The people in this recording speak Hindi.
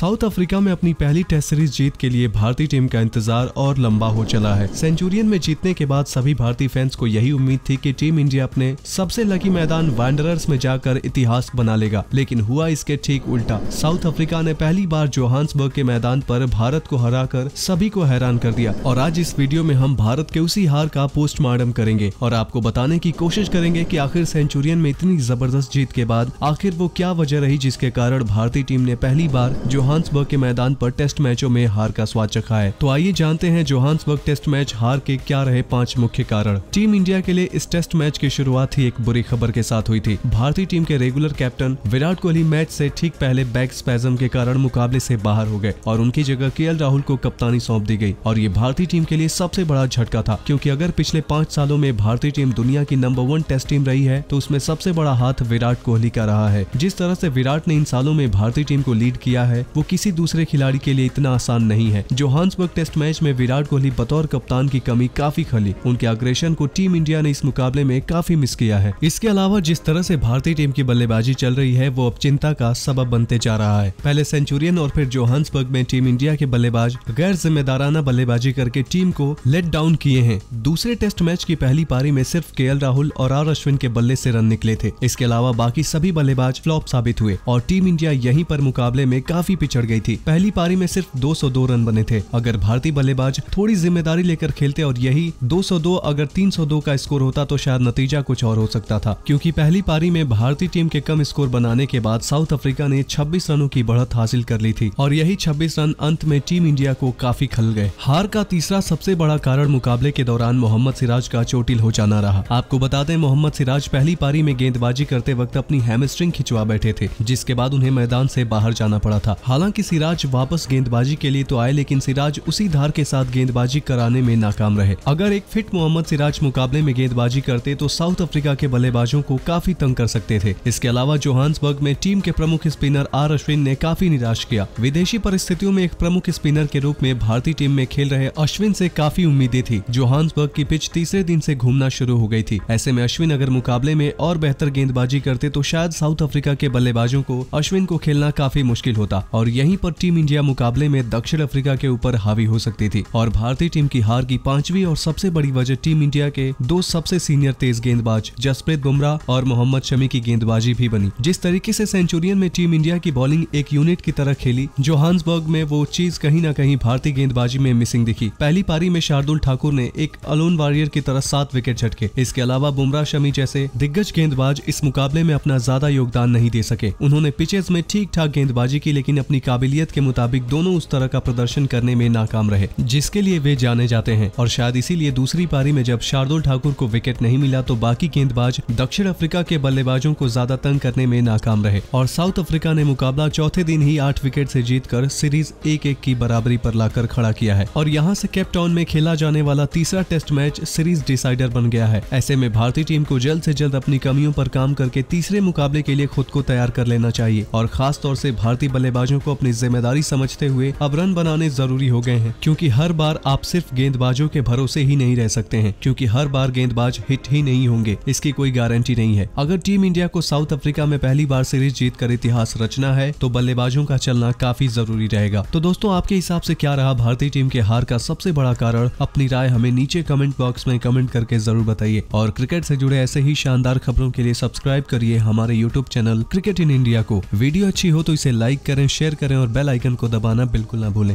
साउथ अफ्रीका में अपनी पहली टेस्ट सीरीज जीत के लिए भारतीय टीम का इंतजार और लंबा हो चला है सेंचुरियन में जीतने के बाद सभी भारतीय फैंस को यही उम्मीद थी कि टीम इंडिया अपने सबसे लकी मैदान वैंडरर्स में जाकर इतिहास बना लेगा लेकिन हुआ इसके ठीक उल्टा साउथ अफ्रीका ने पहली बार जोहान्सबर्ग के मैदान आरोप भारत को कर सभी को हैरान कर दिया और आज इस वीडियो में हम भारत के उसी हार का पोस्टमार्टम करेंगे और आपको बताने की कोशिश करेंगे की आखिर सेंचुरियन में इतनी जबरदस्त जीत के बाद आखिर वो क्या वजह रही जिसके कारण भारतीय टीम ने पहली बार जो जोहान्सबर्ग के मैदान पर टेस्ट मैचों में हार का स्वाद चखा है तो आइए जानते हैं जोहान्सबर्ग टेस्ट मैच हार के क्या रहे पांच मुख्य कारण टीम इंडिया के लिए इस टेस्ट मैच की शुरुआत ही एक बुरी खबर के साथ हुई थी भारतीय टीम के regular captain Virat Kohli match से ठीक पहले बैक स्पैजम के कारण मुकाबले से बाहर हो गए और उनकी जगह के राहुल को कप्तानी सौंप दी गई और ये भारतीय टीम के लिए सबसे बड़ा झटका था क्योंकि अगर पिछले पांच सालों में भारतीय टीम दुनिया की नंबर वन टेस्ट टीम रही है तो उसमें सबसे बड़ा हाथ विराट कोहली का रहा है जिस तरह से विराट ने इन सालों में भारतीय टीम को लीड किया है वो किसी दूसरे खिलाड़ी के लिए इतना आसान नहीं है जोहान्सबर्ग टेस्ट मैच में विराट कोहली बतौर कप्तान की कमी काफी खली उनके अग्रेशन को टीम इंडिया ने इस मुकाबले में काफी मिस किया है इसके अलावा जिस तरह से भारतीय टीम की बल्लेबाजी चल रही है वो अब चिंता का सबब बनते जा रहा है पहले सेंचुरियन और फिर जोहान्सबर्ग में टीम इंडिया के बल्लेबाज गैर जिम्मेदाराना बल्लेबाजी करके टीम को लेट डाउन किए हैं दूसरे टेस्ट मैच की पहली पारी में सिर्फ के राहुल और आर अश्विन के बल्ले से रन निकले थे इसके अलावा बाकी सभी बल्लेबाज फ्लॉप साबित हुए और टीम इंडिया यहीं पर मुकाबले में काफी काफी पिछड़ गई थी पहली पारी में सिर्फ 202 रन बने थे अगर भारतीय बल्लेबाज थोड़ी जिम्मेदारी लेकर खेलते और यही 202 अगर 302 का स्कोर होता तो शायद नतीजा कुछ और हो सकता था क्योंकि पहली पारी में भारतीय टीम के कम स्कोर बनाने के बाद साउथ अफ्रीका ने छब्बीस रनों की बढ़त हासिल कर ली थी और यही छब्बीस रन अंत में टीम इंडिया को काफी खल गए हार का तीसरा सबसे बड़ा कारण मुकाबले के दौरान मोहम्मद सिराज का चोटिल हो जाना रहा आपको बता दें मोहम्मद सिराज पहली पारी में गेंदबाजी करते वक्त अपनी हैमस्ट्रिंग खिंचवा बैठे थे जिसके बाद उन्हें मैदान से बाहर जाना पड़ा था हालांकि सिराज वापस गेंदबाजी के लिए तो आए लेकिन सिराज उसी धार के साथ गेंदबाजी कराने में नाकाम रहे अगर एक फिट मोहम्मद सिराज मुकाबले में गेंदबाजी करते तो साउथ अफ्रीका के बल्लेबाजों को काफी तंग कर सकते थे इसके अलावा जोहान्सबर्ग में टीम के प्रमुख स्पिनर आर अश्विन ने काफी निराश किया विदेशी परिस्थितियों में एक प्रमुख स्पिनर के रूप में भारतीय टीम में खेल रहे अश्विन से काफी उम्मीदें थी जोहान्सबर्ग की पिच तीसरे दिन से घूमना शुरू हो गई थी ऐसे में अश्विन अगर मुकाबले में और बेहतर गेंदबाजी करते तो शायद साउथ अफ्रीका के बल्लेबाजों को अश्विन को खेलना काफी मुश्किल होता और यहीं पर टीम इंडिया मुकाबले में दक्षिण अफ्रीका के ऊपर हावी हो सकती थी और भारतीय टीम की हार की पांचवी और सबसे बड़ी वजह टीम इंडिया के दो सबसे सीनियर तेज गेंदबाज जसप्रीत बुमराह और मोहम्मद शमी की गेंदबाजी भी बनी जिस तरीके से सेंचुरियन में टीम इंडिया की बॉलिंग एक यूनिट की तरह खेली जोहान्सबर्ग में वो चीज कहीं न कहीं भारतीय गेंदबाजी में मिसिंग दिखी पहली पारी में शार्दुल ठाकुर ने एक अलोन वॉरियर की तरह सात विकेट झटके इसके अलावा बुमराह शमी जैसे दिग्गज गेंदबाज इस मुकाबले में अपना ज्यादा योगदान नहीं दे सके उन्होंने पिचेस में ठीक ठाक गेंदबाजी की लेकिन अपनी काबिलियत के मुताबिक दोनों उस तरह का प्रदर्शन करने में नाकाम रहे जिसके लिए वे जाने जाते हैं और शायद इसीलिए दूसरी पारी में जब शार्दुल ठाकुर को विकेट नहीं मिला तो बाकी गेंदबाज दक्षिण अफ्रीका के बल्लेबाजों को ज्यादा तंग करने में नाकाम रहे और साउथ अफ्रीका ने मुकाबला चौथे दिन ही आठ विकेट से कर सीरीज एक एक की बराबरी पर लाकर खड़ा किया है और यहाँ से केपटाउन में खेला जाने वाला तीसरा टेस्ट मैच सीरीज डिसाइडर बन गया है ऐसे में भारतीय टीम को जल्द से जल्द अपनी कमियों पर काम करके तीसरे मुकाबले के लिए खुद को तैयार कर लेना चाहिए और खास तौर से भारतीय बल्लेबाजों गेंदबाजों को अपनी जिम्मेदारी समझते हुए अब रन बनाने जरूरी हो गए हैं क्योंकि हर बार आप सिर्फ गेंदबाजों के भरोसे ही नहीं रह सकते हैं क्योंकि हर बार गेंदबाज हिट ही नहीं होंगे इसकी कोई गारंटी नहीं है अगर टीम इंडिया को साउथ अफ्रीका में पहली बार सीरीज जीत कर इतिहास रचना है तो बल्लेबाजों का चलना काफी जरूरी रहेगा तो दोस्तों आपके हिसाब से क्या रहा भारतीय टीम के हार का सबसे बड़ा कारण अपनी राय हमें नीचे कमेंट बॉक्स में कमेंट करके जरूर बताइए और क्रिकेट से जुड़े ऐसे ही शानदार खबरों के लिए सब्सक्राइब करिए हमारे YouTube channel cricket in India को वीडियो अच्छी हो तो इसे लाइक करें शेयर करें और बेल आइकन को दबाना बिल्कुल ना भूलें